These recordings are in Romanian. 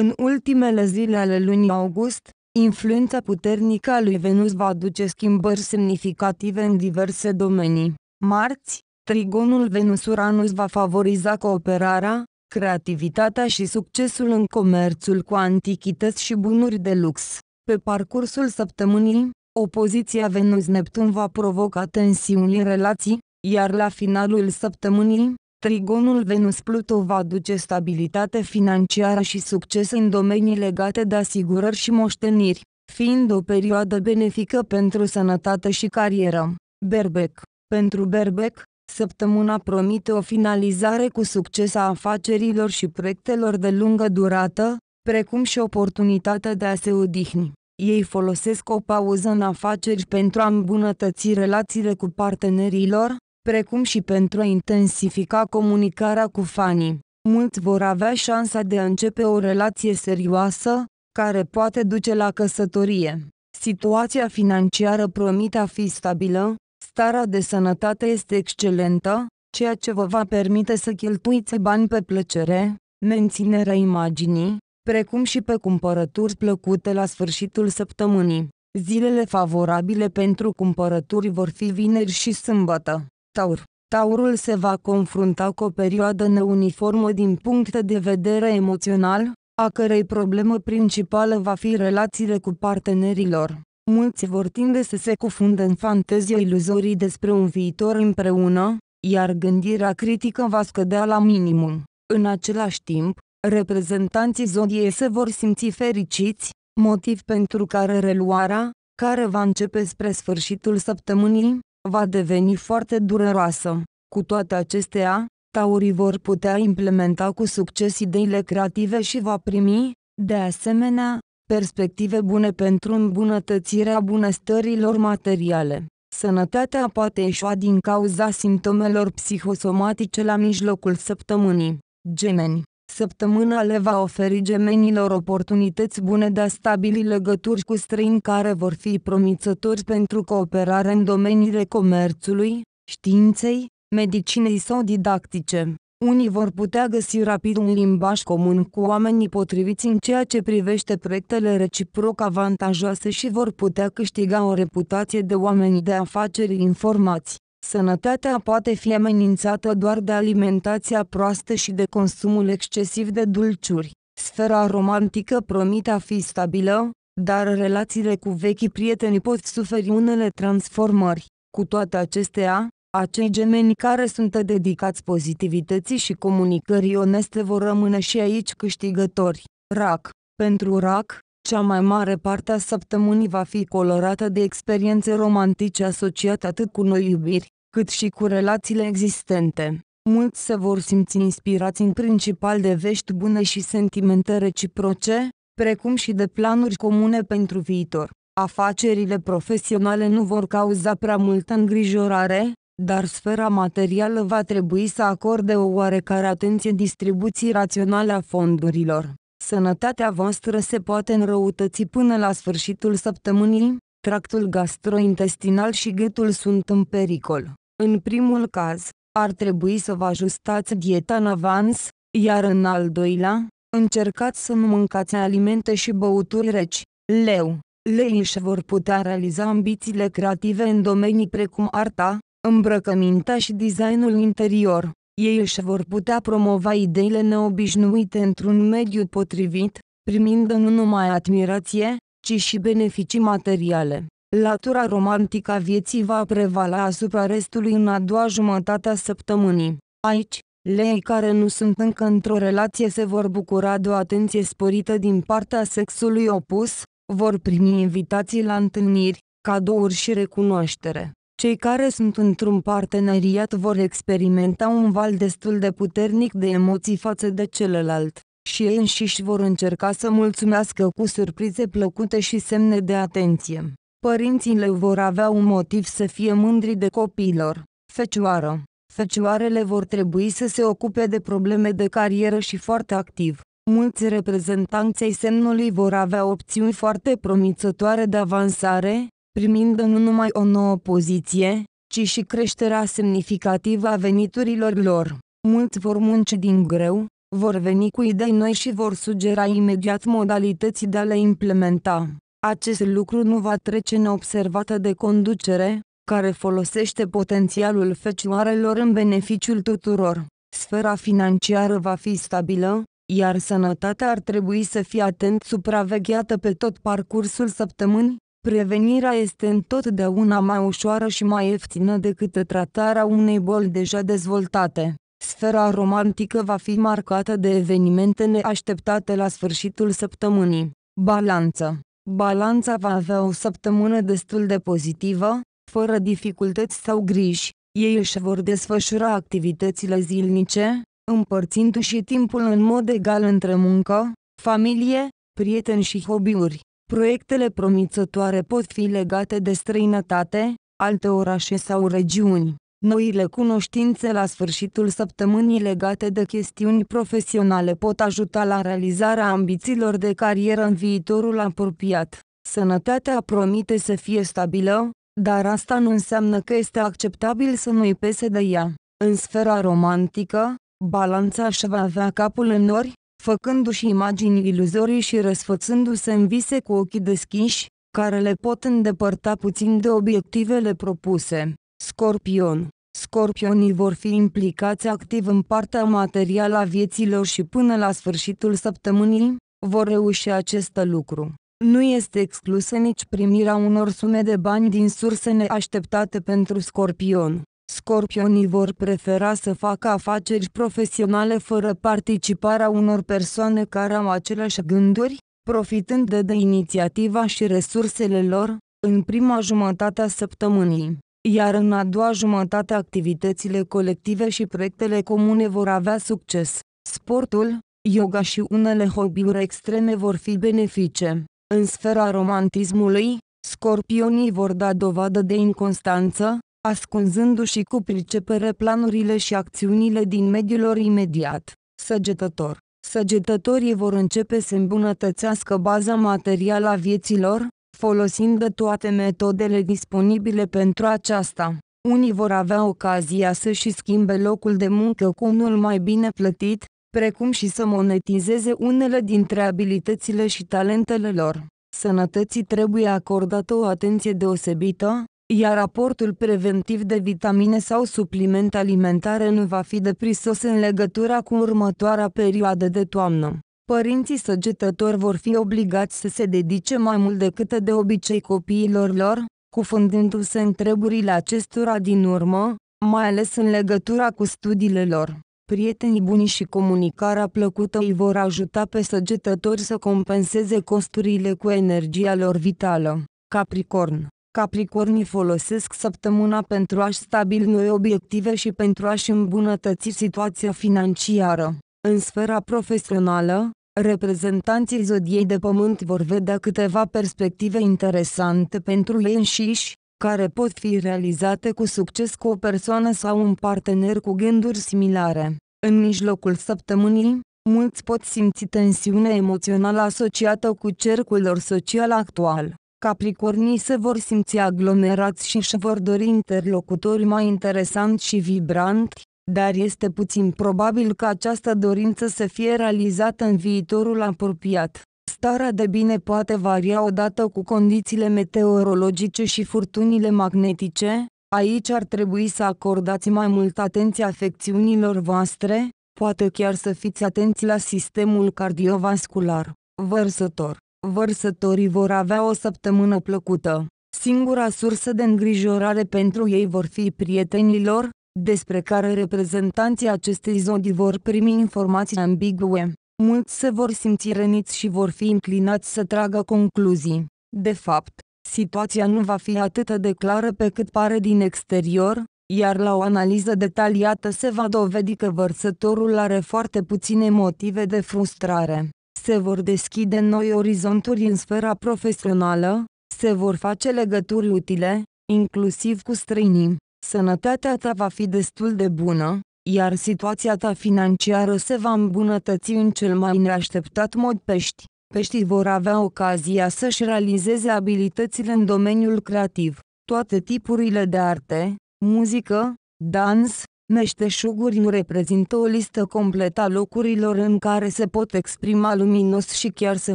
În ultimele zile ale lunii august, influența puternică a lui Venus va aduce schimbări semnificative în diverse domenii. Marți, trigonul Venus-Uranus va favoriza cooperarea, creativitatea și succesul în comerțul cu antichități și bunuri de lux. Pe parcursul săptămânii, opoziția Venus-Neptun va provoca tensiuni în relații, iar la finalul săptămânii, Trigonul Venus-Pluto va aduce stabilitate financiară și succes în domenii legate de asigurări și moșteniri, fiind o perioadă benefică pentru sănătate și carieră. Berbec Pentru Berbec, săptămâna promite o finalizare cu succes a afacerilor și proiectelor de lungă durată, precum și oportunitatea de a se odihni. Ei folosesc o pauză în afaceri pentru a îmbunătăți relațiile cu partenerilor, precum și pentru a intensifica comunicarea cu fanii. Mulți vor avea șansa de a începe o relație serioasă, care poate duce la căsătorie. Situația financiară promite a fi stabilă, starea de sănătate este excelentă, ceea ce vă va permite să cheltuiți bani pe plăcere, menținerea imaginii, precum și pe cumpărături plăcute la sfârșitul săptămânii. Zilele favorabile pentru cumpărături vor fi vineri și sâmbătă. Taur Taurul se va confrunta cu o perioadă neuniformă din punct de vedere emoțional, a cărei problemă principală va fi relațiile cu partenerilor. Mulți vor tinde să se cufundă în fantezia iluzorii despre un viitor împreună, iar gândirea critică va scădea la minimum. În același timp, reprezentanții zodiei se vor simți fericiți, motiv pentru care reluarea, care va începe spre sfârșitul săptămânii, va deveni foarte dureroasă. Cu toate acestea, taurii vor putea implementa cu succes ideile creative și va primi, de asemenea, perspective bune pentru îmbunătățirea bunăstărilor materiale. Sănătatea poate ieșua din cauza simptomelor psihosomatice la mijlocul săptămânii. Gemeni Săptămâna le va oferi gemenilor oportunități bune de a stabili legături cu străini care vor fi promițători pentru cooperare în domeniile comerțului, științei, medicinei sau didactice. Unii vor putea găsi rapid un limbaj comun cu oamenii potriviți în ceea ce privește proiectele reciproc avantajoase și vor putea câștiga o reputație de oameni de afaceri informați. Sănătatea poate fi amenințată doar de alimentația proastă și de consumul excesiv de dulciuri. Sfera romantică promite a fi stabilă, dar relațiile cu vechii prieteni pot suferi unele transformări. Cu toate acestea, acei gemeni care sunt dedicați pozitivității și comunicării oneste vor rămâne și aici câștigători. RAC Pentru RAC, cea mai mare parte a săptămânii va fi colorată de experiențe romantice asociate atât cu noi iubiri, cât și cu relațiile existente. Mulți se vor simți inspirați în principal de vești bune și sentimente reciproce, precum și de planuri comune pentru viitor. Afacerile profesionale nu vor cauza prea multă îngrijorare, dar sfera materială va trebui să acorde o oarecare atenție distribuției raționale a fondurilor. Sănătatea voastră se poate înrăutăți până la sfârșitul săptămânii, tractul gastrointestinal și gâtul sunt în pericol. În primul caz, ar trebui să vă ajustați dieta în avans, iar în al doilea, încercați să nu mâncați alimente și băuturi reci. Leu, lei își vor putea realiza ambițiile creative în domenii precum arta, îmbrăcămintea și designul interior. Ei își vor putea promova ideile neobișnuite într-un mediu potrivit, primind nu numai admirație, ci și beneficii materiale latura romantică a vieții va prevala asupra restului în a doua jumătate a săptămânii. Aici, lei care nu sunt încă într-o relație se vor bucura de o atenție sporită din partea sexului opus, vor primi invitații la întâlniri, cadouri și recunoaștere. Cei care sunt într-un parteneriat vor experimenta un val destul de puternic de emoții față de celălalt și ei înșiși vor încerca să mulțumească cu surprize plăcute și semne de atenție. Părinții le vor avea un motiv să fie mândri de copilor. Fecioară. Fecioarele vor trebui să se ocupe de probleme de carieră și foarte activ. Mulți reprezentanți ai semnului vor avea opțiuni foarte promițătoare de avansare, primind nu numai o nouă poziție, ci și creșterea semnificativă a veniturilor lor. Mulți vor munci din greu, vor veni cu idei noi și vor sugera imediat modalități de a le implementa. Acest lucru nu va trece neobservată de conducere, care folosește potențialul fecioarelor în beneficiul tuturor. Sfera financiară va fi stabilă, iar sănătatea ar trebui să fie atent supravegheată pe tot parcursul săptămânii. Prevenirea este întotdeauna mai ușoară și mai ieftină decât tratarea unei boli deja dezvoltate. Sfera romantică va fi marcată de evenimente neașteptate la sfârșitul săptămânii. Balanță balanța va avea o săptămână destul de pozitivă, fără dificultăți sau griji, ei își vor desfășura activitățile zilnice, împărțindu-și timpul în mod egal între muncă, familie, prieteni și hobby-uri. Proiectele promițătoare pot fi legate de străinătate, alte orașe sau regiuni. Noile cunoștințe la sfârșitul săptămânii legate de chestiuni profesionale pot ajuta la realizarea ambițiilor de carieră în viitorul apropiat. Sănătatea promite să fie stabilă, dar asta nu înseamnă că este acceptabil să nu-i pese de ea. În sfera romantică, balanța își va avea capul în nori, făcându-și imagini iluzorii și răsfățându-se în vise cu ochii deschiși, care le pot îndepărta puțin de obiectivele propuse. Scorpion Scorpionii vor fi implicați activ în partea materială a vieților și până la sfârșitul săptămânii, vor reuși acest lucru. Nu este exclusă nici primirea unor sume de bani din surse neașteptate pentru scorpion. Scorpionii vor prefera să facă afaceri profesionale fără participarea unor persoane care au aceleași gânduri, profitând de, de inițiativa și resursele lor, în prima jumătate a săptămânii iar în a doua jumătate activitățile colective și proiectele comune vor avea succes. Sportul, yoga și unele hobby-uri extreme vor fi benefice. În sfera romantismului, scorpionii vor da dovadă de inconstanță, ascunzându-și cu pricepere planurile și acțiunile din mediul lor imediat. Săgetător Săgetătorii vor începe să îmbunătățească baza materială a vieților, folosind toate metodele disponibile pentru aceasta. Unii vor avea ocazia să-și schimbe locul de muncă cu unul mai bine plătit, precum și să monetizeze unele dintre abilitățile și talentele lor. Sănătății trebuie acordată o atenție deosebită, iar aportul preventiv de vitamine sau supliment alimentare nu va fi deprisos în legătura cu următoarea perioadă de toamnă părinții săgetători vor fi obligați să se dedice mai mult decât de obicei copiilor lor, cufundându-se întreburile acestora din urmă, mai ales în legătura cu studiile lor. Prietenii buni și comunicarea plăcută îi vor ajuta pe săgetători să compenseze costurile cu energia lor vitală. Capricorn Capricornii folosesc săptămâna pentru a-și stabili noi obiective și pentru a-și îmbunătăți situația financiară. În sfera profesională, reprezentanții zodiei de pământ vor vedea câteva perspective interesante pentru ei înșiși, care pot fi realizate cu succes cu o persoană sau un partener cu gânduri similare. În mijlocul săptămânii, mulți pot simți tensiune emoțională asociată cu cercul lor social actual. Capricornii se vor simți aglomerați și își vor dori interlocutori mai interesanți și vibranti, dar este puțin probabil ca această dorință să fie realizată în viitorul apropiat. Starea de bine poate varia odată cu condițiile meteorologice și furtunile magnetice, aici ar trebui să acordați mai mult atenție afecțiunilor voastre, poate chiar să fiți atenți la sistemul cardiovascular. Vărsător. Vărsătorii vor avea o săptămână plăcută. Singura sursă de îngrijorare pentru ei vor fi prietenilor, despre care reprezentanții acestei zodii vor primi informații ambigue. Mulți se vor simți răniți și vor fi inclinați să tragă concluzii. De fapt, situația nu va fi atât de clară pe cât pare din exterior, iar la o analiză detaliată se va dovedi că vărsătorul are foarte puține motive de frustrare. Se vor deschide noi orizonturi în sfera profesională, se vor face legături utile, inclusiv cu străinii. Sănătatea ta va fi destul de bună, iar situația ta financiară se va îmbunătăți în cel mai neașteptat mod pești. Peștii vor avea ocazia să-și realizeze abilitățile în domeniul creativ. Toate tipurile de arte, muzică, dans, meșteșuguri reprezintă o listă completă a locurilor în care se pot exprima luminos și chiar să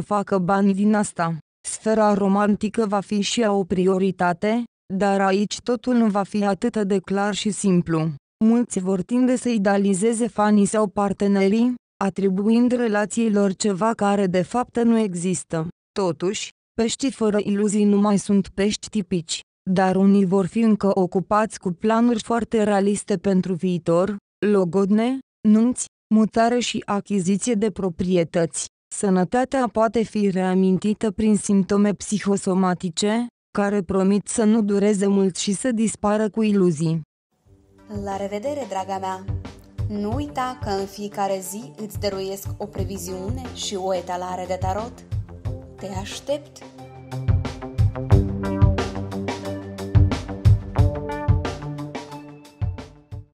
facă bani din asta. Sfera romantică va fi și ea o prioritate, dar aici totul nu va fi atât de clar și simplu. Mulți vor tinde să idealizeze fanii sau partenerii, atribuind relațiilor ceva care de fapt nu există. Totuși, peștii fără iluzii nu mai sunt pești tipici, dar unii vor fi încă ocupați cu planuri foarte realiste pentru viitor, logodne, nunți, mutare și achiziție de proprietăți. Sănătatea poate fi reamintită prin simptome psihosomatice, care promit să nu dureze mult și să dispară cu iluzii. La revedere, draga mea! Nu uita că în fiecare zi îți dăruiesc o previziune și o etalare de tarot. Te aștept!